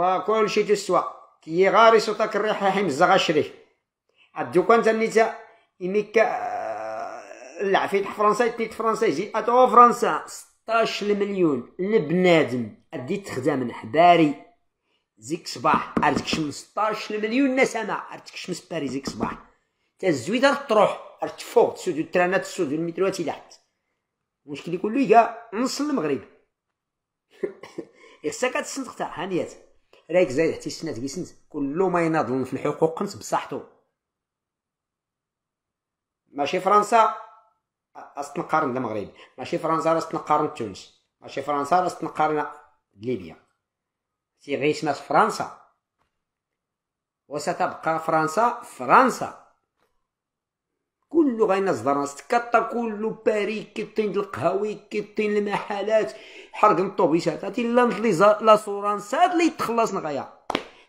وكل شيء تسوى كي غاري صوتك الريحه حمزه غشري الدكان تنيتا إميك آه، العفيت فرنسا تنيت فرنسيزي أتوا فرنسا 16 مليون لبنادم أدي تخدم حباري زيك صباح أرتكش شمس 16 مليون نسمة أرتكش شمس باري زيك صباح تا الزويدة تروح فوق تسود الترانات تسود المتروات إلى حد المشكل كله يا نص المغرب خصك تسند قطع هانيات رايك زايد حتى السنات كيسنت كل ما يناضل في الحقوق قنت بصحته ماشي فرنسا راس تنقارن المغرب ماشي فرنسا راس تنقارن تونس ماشي فرنسا راس نقارن ليبيا تي غيشنا فرنسا وستبقى فرنسا فرنسا كله غينزل راسك تكطا كله باري كيطين القهاوي كيطين المحلات حرق الطوبيسات هاتي لا لي هاد لي تخلصنا غايا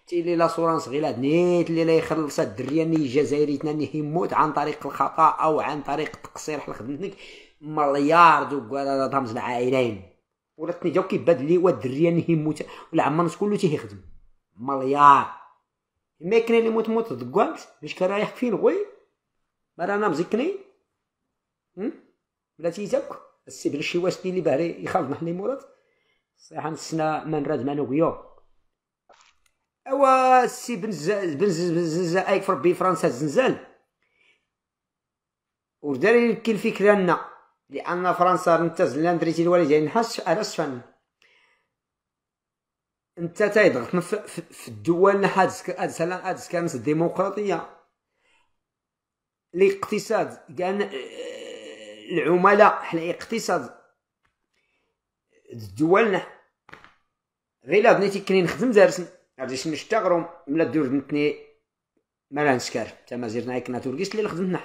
تي لي صورانس غير هاد نيت لي لا يخلص الدريه ني الجزائري تناني يموت عن طريق الخطا او عن طريق تقصير حل خدمتك مليار دوكوالا ضمز العائلين ولا تنجاو كيبان لي والدريه ني يموت ولا عمر شكون اللي تيخدم مليار ما كاين اللي موت موت دكوانت باش كان رايح فين غوي رانا مزكنين بلا تاك السي بن الشواسني اللي يخاف من حلي مراد صحيح نسنا من راد منويو ايوا السي بن بن زنزا ايك فربي فرنسا الزنزال وداري كي الفكره لنا لان فرنسا انت زلان دريتي الوالدين نحس على السفن انت تايضغط في الدول هاد هاد سلام الديمقراطيه الاقتصاد كان آه، العملاء حنا الاقتصاد دولنا غير بنيتي كني نخدم دارسن غاديش نشتغلو ملا دور بنتني مالا نسكر تا مازيرنا كنا تورقيس اللي خدمتنا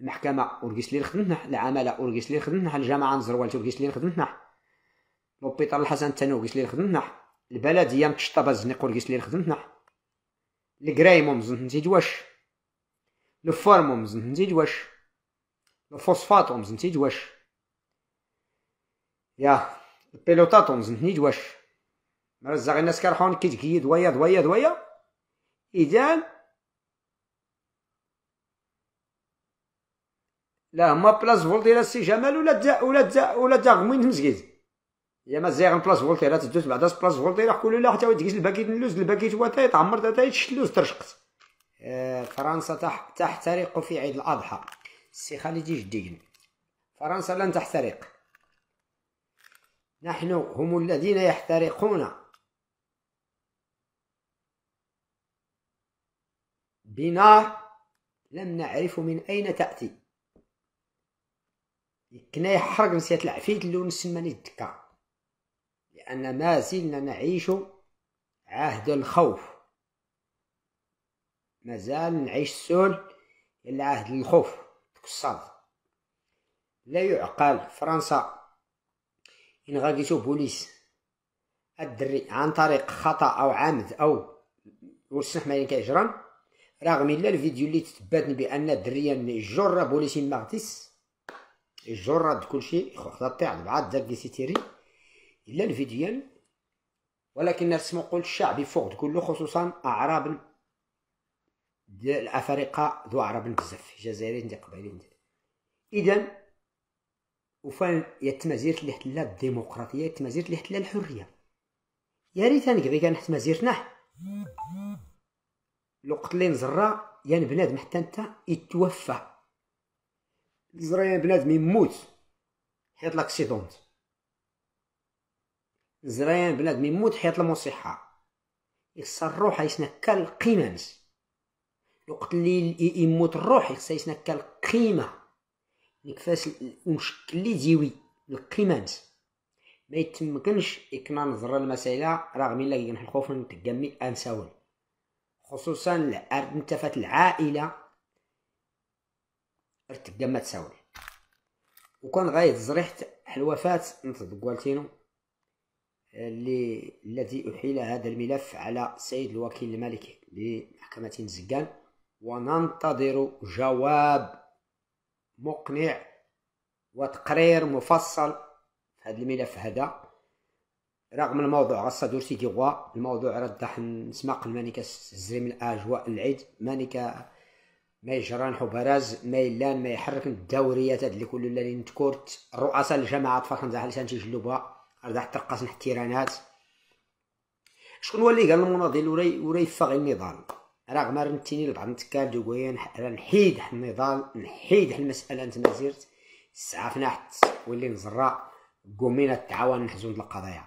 المحكمه اورقيس اللي خدمتنا العماله اورقيس اللي خدمتنا الجامعه نزروال اورقيس اللي خدمتنا لوبيطار الحسن الثاني اورقيس اللي خدمتنا البلديه مكشطه زنيق اورقيس اللي خدمتنا الكرايم مزنتي دواش لو فورمومز نتيج واش لو فوسفاتومز نتيج واش يا البيلوتاتومز نتيج واش مرزق الناس كرحون كيتكيد دويا دويا دويا اذا لا هما بلاص فولتيرا سي جمال ولا دا ولا دا ولا دا غوين مسكيت يا ما زيغن بلاص فولتيرا تدوز بعدا بلاص فولتيرا كل لا حتى وتجيش الباكيت نلوز الباكيت وتا يتعمر تا يتشلوز ترشقت فرنسا تحترق في عيد الأضحى سي خالد يجدين فرنسا لن تحترق نحن هم الذين يحترقون بنار لم نعرف من أين تأتي كنا يحرق نسيت العفيت اللون سماني الدكا لأن ما زلنا نعيش عهد الخوف مازال نعيش السول إلا عهد الخوف تكسر لا يعقل فرنسا إن غاديتو بوليس الدري عن طريق خطأ أو عمد أو ورسح ما كيجران رغم إلا الفيديو اللي تثبتني بأن الدرية جرة بوليسي مغتس جرة كلشي خطا تاع بعض داك سيتيري إلا الفيديو ولكن الرسم قول الشعبي فوق كله خصوصا أعراب ديال الافارقه ذو عرب بزاف جزائريين ديال قبائلين اذا وفان يا التمازيرت اللي احتلها الديمقراطيه يا التمازيرت اللي احتلها الحريه يا ريت نقضي كان تمازيرتنا الوقت اللي نزرى يا يعني بنادم حتى انت يتوفى نزرا يا يعني بنادم يموت حيت لاكسيدونت نزرا يا يعني بنادم يموت حيت المصيحه يخسر روحه القيمه نس الوقت اللي يموت الروح خصها يتنكى القيمه كيفاش المشكل اللي ديوي القيمات ما يتمكنش يكنا نظر المسائل رغم الا كان الخوف من تجمي انساون خصوصا انتفات العائله ارتجمت ساول وكان غاية زريحة الوفاة نتض قوالتينو اللي الذي أحيل هذا الملف على سيد الوكيل الملكي لمحكمة زقان وننتظر جواب مقنع وتقرير مفصل في هذا الملف هذا رغم الموضوع غصة دور سيدي غوا الموضوع راه داح نسمع ماني من اجواء العيد مانيكا ما يجران حبراز ما يلان ما يحرك الدوريات هاد اللي كل اللي نتكورت رؤساء الجماعات فرحان زعل لسان تجلبها راه ترقص احترانات شكون هو اللي قال المناضل ولا يفغي النضال راه رنتيني لبعض نتكال دوكويا راه نحيد النضال نحيد المساله نتما مازرت سعفنا حتى ولي نزرع قومينا التعاون نحزون القضايا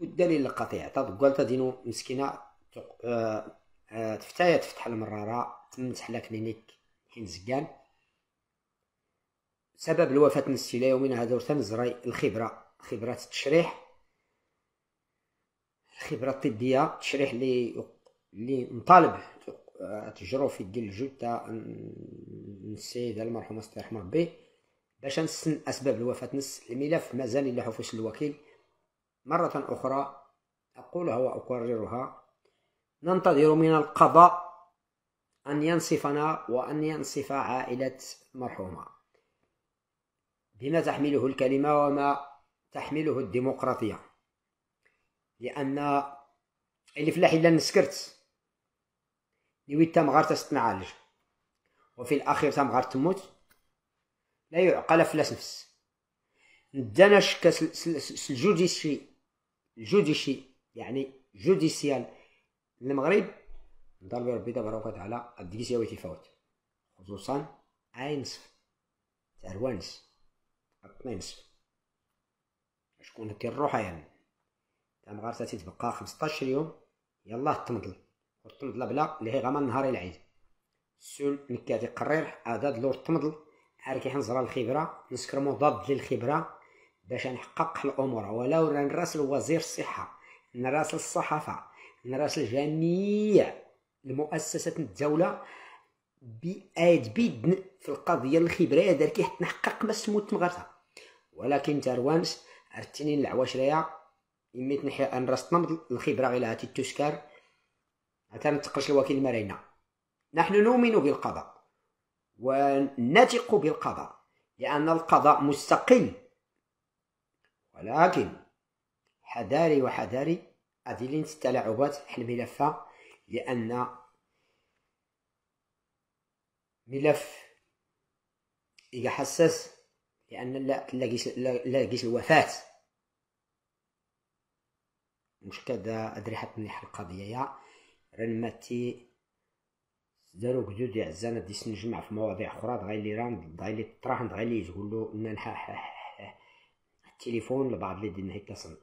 والدليل القطيع تا قالت دينو مسكينه آه، آه، تفتايا تفتح المراره تمسح لها كلينيك حين زكان سبب الوفاة نسيلا يومنا هذا وتنزري الخبرة خبرة التشريح الخبرة الطبية التشريح اللي اللي نطالب تجرو في ديال الجثه السيده المرحومه سي رحمه ربي باش نسن اسباب الوفاه نس الملف مازال الى حفوش الوكيل مره اخرى اقولها واكررها ننتظر من القضاء ان ينصفنا وان ينصف عائله مرحومه بما تحمله الكلمه وما تحمله الديمقراطيه لان الفلاح الا نسكرت لويد تم غار تستنعالج وفي الأخير تم غار تموت لا يعقل فلاس نفس ندناش شكا الجوديسي يعني جوديسيال المغرب نضرب ربي تبارك وتعالى الديسيا ويتي فوت خصوصا اينس تاع روانس نصف شكون كيروحها يعني تم مغارسه تتبقى 15 يوم يلاه تمضل لا بلا اللي هي غاما نهار العيد السول نكاتي قرير عدد لور طمدل كي حنزرى الخبرة نسكر مضاد للخبرة باش نحقق الامور ولو نراسل وزير الصحة نراسل الصحافة نراسل جميع المؤسسات الدولة بأيد بيدن في القضية الخبرة دار كي حتى نحقق ما سموت مغرسة ولكن تروانس ارتنين العواشرية يميت نحيا ان راس الخبرة غير هاتي تسكر حتى ما تقرش الوكيل مرينا نحن نؤمن بالقضاء ونثق بالقضاء لأن القضاء مستقل ولكن حذاري وحذاري أدلين التلاعبات حل ملفها لأن ملف إذا حساس لأن لا تلاقيش الوفاة مش كذا أدري حتى القضية رنمتي الماتي داروك جوج ديال الزانه ديس نجمع في مواضيع اخرى دغيا لي راند دغيا لي طرح دغيا لي تقول ان التليفون لبعض اللي دينا يتصل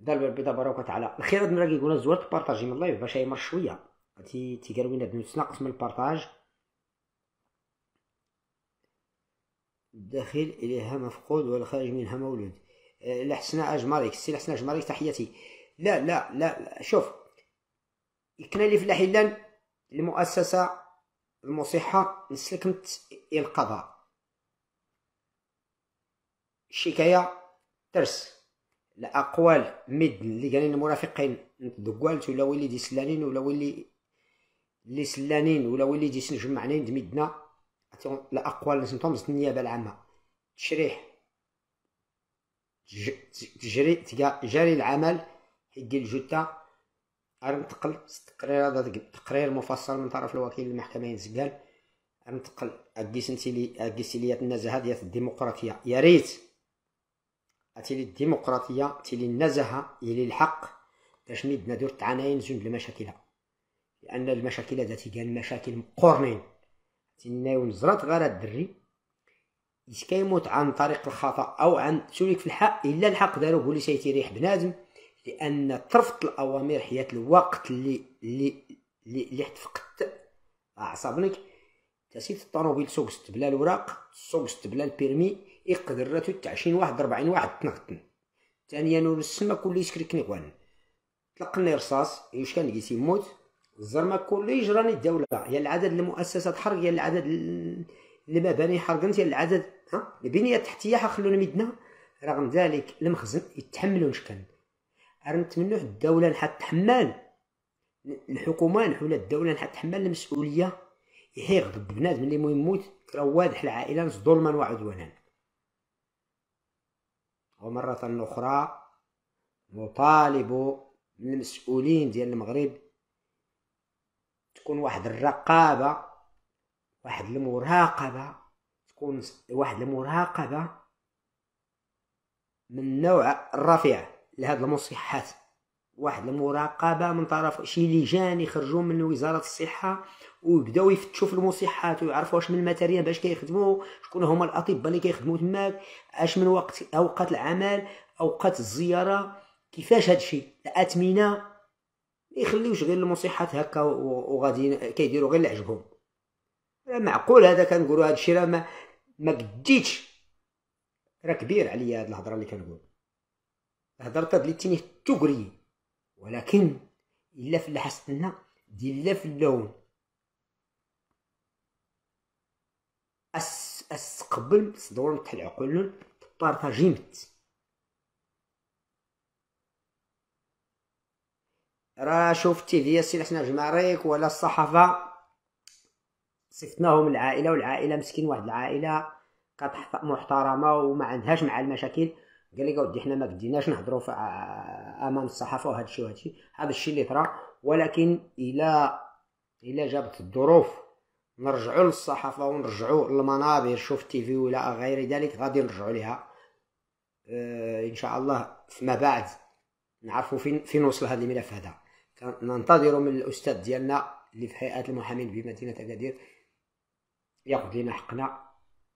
دار البيضة بركات على الخير هاد المرة كيقولها زوار تبارطاجي من اللايف باش يمر شوية تي تيكروينا بنوت ناقص من البارطاج الداخل إليها مفقود والخارج منها مولود أه، لحسنا أجمالك السي لحسنا أجمالك تحياتي لا لا لا, لا شوف الكنالي فلاح الا المؤسسه المصحه انسلكمت القضاء الشكايه ترس الاقوال مد اللي قالين المرافقين نتدقوالت ولا ولي دي سلانين ولا ولي لي سلانين ولا ويلي دي سنجمعنين دمدنا الاقوال نسنتهم النيابه العامه تشريح تجري جاري العمل حق الجثه غننتقل التقرير هذا التقرير مفصل من طرف الوكيل المحكمة ينزكان اديسنتيلي الجسلية النزاهة ديال الديمقراطية يا ريت اتيلي الديمقراطية تيلي النزاهة يلي الحق باش ندنا ندير التعناين زون المشاكلها لأن المشاكل ذاتي كان مشاكل مقرنين تنايو نزرات غير الدري اسكيموت عن طريق الخطأ أو عن شريك في الحق إلا الحق دارو بوليسي تيريح بنادم لان ترفض الاوامر حياة الوقت اللي اللي اللي اللي حتفقدت اعصابك آه، تسيت الطوموبيل سوقست بلا الوراق سوقست بلا البيرمي يقدر راتو تعشين واحد ربعين واحد تنغتن ثانيا نور السما كل يشكركني وان تلقني رصاص واش كان قيسي موت الزرمه كل جراني الدوله يا العدد المؤسسات حرق يا العدد المباني انت يا العدد ها البنيه التحتيه حخلونا مدنا رغم ذلك المخزن يتحملون شكان نتمنوا الدوله نحط تحمل الحكومه نحول الدوله نحط تحمل المسؤوليه هي إيه ضد بنادم اللي مهم يموت راه واضح العائله ظلما وعدوانا ومره اخرى نطالب من المسؤولين ديال المغرب تكون واحد الرقابه واحد المراقبه تكون واحد المراقبه من نوع الرفيع لهذه المصحات واحد المراقبه من طرف شي لجان يخرجوا من وزاره الصحه ويبداو يفتشوا في المصحات ويعرفوا واش من الماتيريال باش كيخدموا شكون هما الاطباء اللي كيخدموا تماك اش من وقت اوقات العمل اوقات الزياره كيفاش الشيء الاثمنه ما يخليوش غير المصحات هكا وغادي كيديروا غير اللي عجبهم معقول هذا كنقولوا هادشي راه ما ما قديتش راه كبير عليا هذه الهضره اللي كنقول هضرتها بلي التيني توكري ولكن الا فلاح استنى ديال في اللون اس اس قبل صدور نتاع العقول بارطاجيمت راه شفتي التي في سي حسن الجماريك ولا الصحافه صفتناهم العائله والعائله مسكين واحد العائله كانت محترمه وما عندهاش مع المشاكل قال لك اودي حنا ما قديناش نهضروا امام الصحافه وهذا الشيء وهذا الشيء هذا الشيء اللي طرا ولكن الى الى جابت الظروف نرجعوا للصحافه ونرجعوا للمنابر شوف في ولا غير ذلك غادي نرجعوا لها آه، ان شاء الله فيما بعد نعرفوا فين فين وصل هذا الملف هذا ننتظر من الاستاذ ديالنا اللي في هيئه المحامين بمدينه اكادير ياخذ لنا حقنا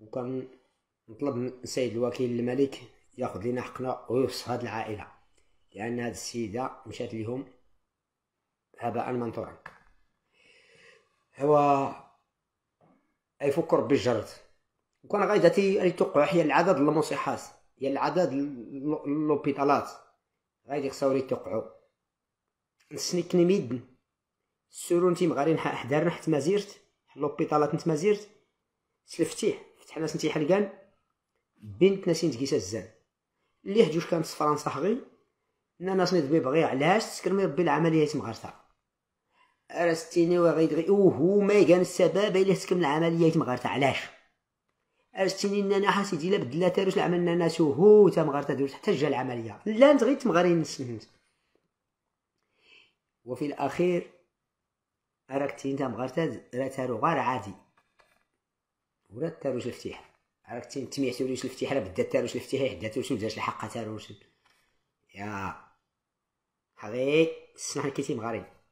وكان نطلب من السيد الوكيل الملك ياخذ لنا حقنا ويفصل هاد العائله لان هاد السيده مشات ليهم هباء منثورا هو يفكر بالجرد وكان تي توقع هي العدد المصيحات هي العدد اللوبيتالات غادي خصاو يتوقعوا نسنيكني ميد السرون تيم غاري حدارنا حتى ما زيرت لوبيطالات نت ما زيرت سلفتيه فتحنا سنتي حلقان بنت ناسين تقيسا الزان اللي حجوش كانت فرنسا حقي ناس نضبي بغي علاش تسكر ربي العمليات مغرسه ارستيني وغيدغي ما كان السبب اللي تسكن العمليات مغرسه علاش ارستيني نانا حاسيدي لا بدلا تاروش العمل نانا هو تا مغرسه دوز حتى جا العمليه لا انت غير تمغاري نسنت وفي الاخير اراكتين انت مغرسه راه تارو غير عادي ولا تاروش الفتيح عرفت تميع توليش الافتتاح بدا تاروش الافتتاح حدا تاروش بداش الحق تاروش يا حبيبي الصنع كيتي مغاربي